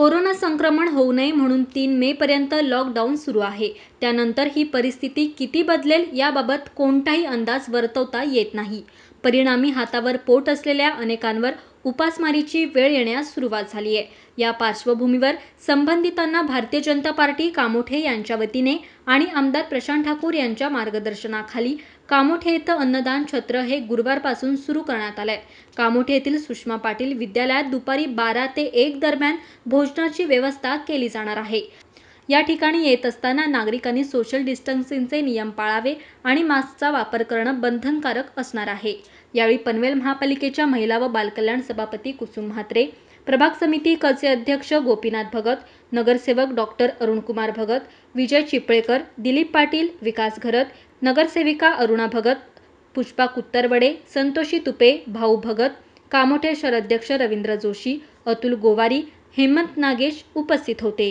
corona संक्रमण होऊ नये म्हणून तीन पर्यंत लॉकडाऊन सुरू आहे त्यानंतर ही परिस्थिती किती बदलेल याबाबत कोणताही अंदाज वर्तवता येत नाही परिणामी हातावर पोट असलेल्या अनेकांवर उपासमारीची वेळ येण्यास सुरुवात झाली आहे या पार्श्वभूमीवर संबंधितांना भारतीय जनता पार्टी कामोठे यांच्या वतीने आणि आमदार प्रशांत ठाकूर यांच्या मार्गदर्शनाखाली कामोठे इथं अन्नदान छत्र हे गुरुवारपासून सुरू करण्यात आलं आहे कामोठे येथील सुषमा पाटील विद्यालयात दुपारी बारा ते एक दरम्यान भोजनाची व्यवस्था केली जाणार आहे या ठिकाणी येत असताना नागरिकांनी सोशल डिस्टन्सिंगचे नियम पाळावे आणि मास्कचा वापर करणं बंधनकारक असणार आहे यावेळी पनवेल महापालिकेच्या महिला व बालकल्याण सभापती कुसुम म्हात्रे प्रभाग समिती कचे अध्यक्ष गोपीनाथ भगत नगरसेवक डॉक्टर अरुणकुमार भगत विजय चिपळेकर दिलीप पाटील विकास घरत नगरसेविका अरुणा भगत पुष्पा कुत्तरवडे संतोषी तुपे भाऊ भगत कामोठे शहराध्यक्ष रवींद्र जोशी अतुल गोवारी हेमंत नागेश उपस्थित होते